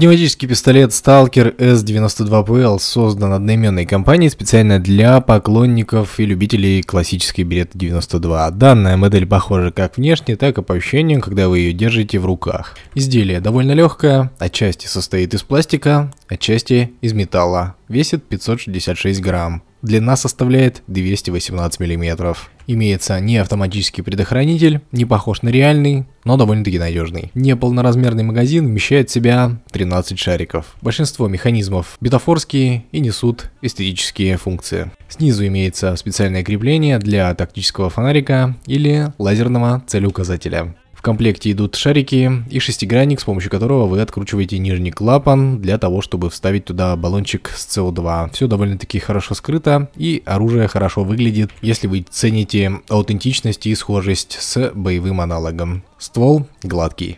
Пневматический пистолет Stalker S92PL создан одноименной компанией специально для поклонников и любителей классической береты 92. Данная модель похожа как внешне, так и по ощущениям, когда вы ее держите в руках. Изделие довольно легкое, отчасти состоит из пластика, отчасти из металла. Весит 566 грамм. Длина составляет 218 мм. Имеется не автоматический предохранитель, не похож на реальный, но довольно-таки надежный. Неполноразмерный магазин вмещает в себя 13 шариков. Большинство механизмов бетафорские и несут эстетические функции. Снизу имеется специальное крепление для тактического фонарика или лазерного целеуказателя. В комплекте идут шарики и шестигранник, с помощью которого вы откручиваете нижний клапан для того, чтобы вставить туда баллончик с CO2. Все довольно-таки хорошо скрыто и оружие хорошо выглядит, если вы цените аутентичность и схожесть с боевым аналогом. Ствол гладкий.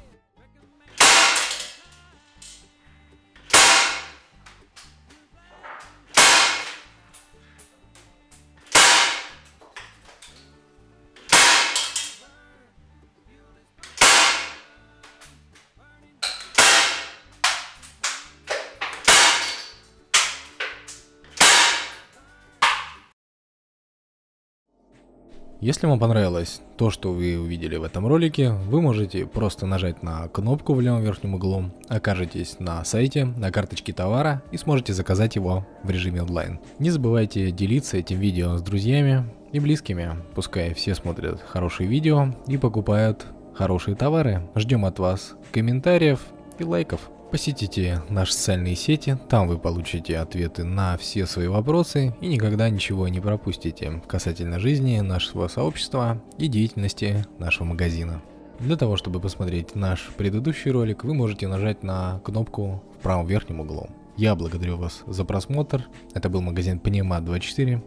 Если вам понравилось то, что вы увидели в этом ролике, вы можете просто нажать на кнопку в левом верхнем углу, окажетесь на сайте, на карточке товара и сможете заказать его в режиме онлайн. Не забывайте делиться этим видео с друзьями и близкими, пускай все смотрят хорошие видео и покупают хорошие товары. Ждем от вас комментариев и лайков. Посетите наши социальные сети, там вы получите ответы на все свои вопросы и никогда ничего не пропустите касательно жизни нашего сообщества и деятельности нашего магазина. Для того, чтобы посмотреть наш предыдущий ролик, вы можете нажать на кнопку в правом верхнем углу. Я благодарю вас за просмотр. Это был магазин Пневма 24.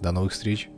До новых встреч!